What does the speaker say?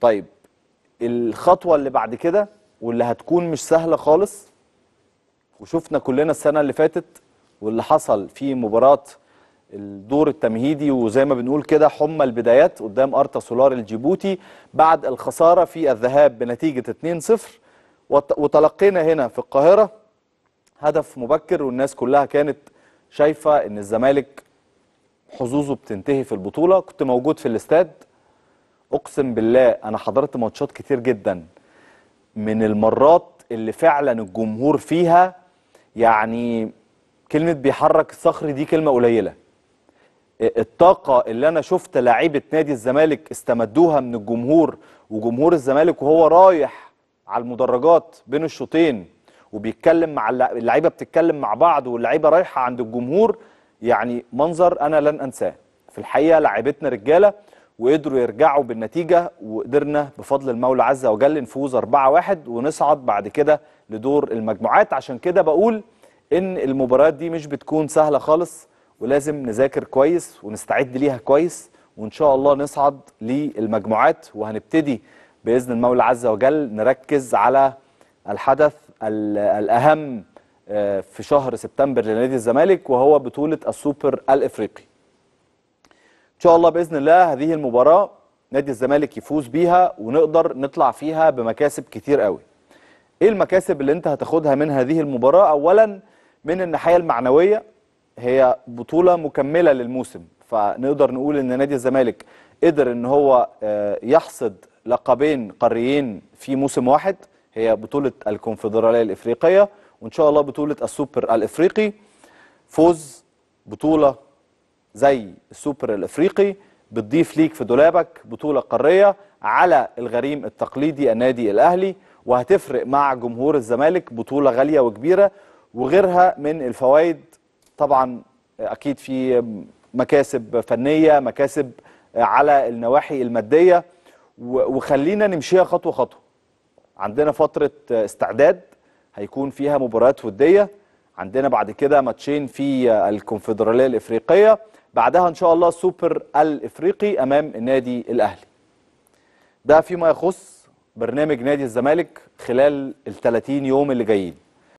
طيب الخطوه اللي بعد كده واللي هتكون مش سهله خالص وشفنا كلنا السنه اللي فاتت واللي حصل في مباراه الدور التمهيدي وزي ما بنقول كده حمى البدايات قدام ارتا سولار الجيبوتي بعد الخساره في الذهاب بنتيجه 2-0 وتلقينا هنا في القاهره هدف مبكر والناس كلها كانت شايفه ان الزمالك حظوظه بتنتهي في البطوله كنت موجود في الاستاد اقسم بالله انا حضرت ماتشات كتير جدا من المرات اللي فعلا الجمهور فيها يعني كلمه بيحرك الصخر دي كلمه قليله الطاقه اللي انا شفت لعيبه نادي الزمالك استمدوها من الجمهور وجمهور الزمالك وهو رايح على المدرجات بين الشوطين وبيتكلم مع اللعيبه بتتكلم مع بعض واللعيبه رايحه عند الجمهور يعني منظر انا لن انساه في الحقيقه لعيبتنا رجاله وقدروا يرجعوا بالنتيجة وقدرنا بفضل المولى عز وجل نفوز 4-1 ونصعد بعد كده لدور المجموعات عشان كده بقول ان المباريات دي مش بتكون سهلة خالص ولازم نذاكر كويس ونستعد ليها كويس وان شاء الله نصعد للمجموعات وهنبتدي باذن المولى عز وجل نركز على الحدث الاهم آه، في شهر سبتمبر لنادي الزمالك وهو بطوله السوبر الافريقي ان شاء الله باذن الله هذه المباراه نادي الزمالك يفوز بيها ونقدر نطلع فيها بمكاسب كتير قوي ايه المكاسب اللي انت هتاخدها من هذه المباراه اولا من الناحيه المعنويه هي بطوله مكمله للموسم فنقدر نقول ان نادي الزمالك قدر ان هو آه، يحصد لقبين قاريين في موسم واحد هي بطوله الكونفدراليه الافريقيه وان شاء الله بطوله السوبر الافريقي فوز بطوله زي السوبر الافريقي بتضيف ليك في دولابك بطوله قاريه على الغريم التقليدي النادي الاهلي وهتفرق مع جمهور الزمالك بطوله غاليه وكبيره وغيرها من الفوائد طبعا اكيد في مكاسب فنيه مكاسب على النواحي الماديه وخلينا نمشيها خطوه خطوه عندنا فتره استعداد هيكون فيها مباريات وديه عندنا بعد كده ماتشين في الكونفدراليه الافريقيه بعدها ان شاء الله سوبر الافريقي امام النادي الاهلي ده فيما يخص برنامج نادي الزمالك خلال ال 30 يوم اللي جايين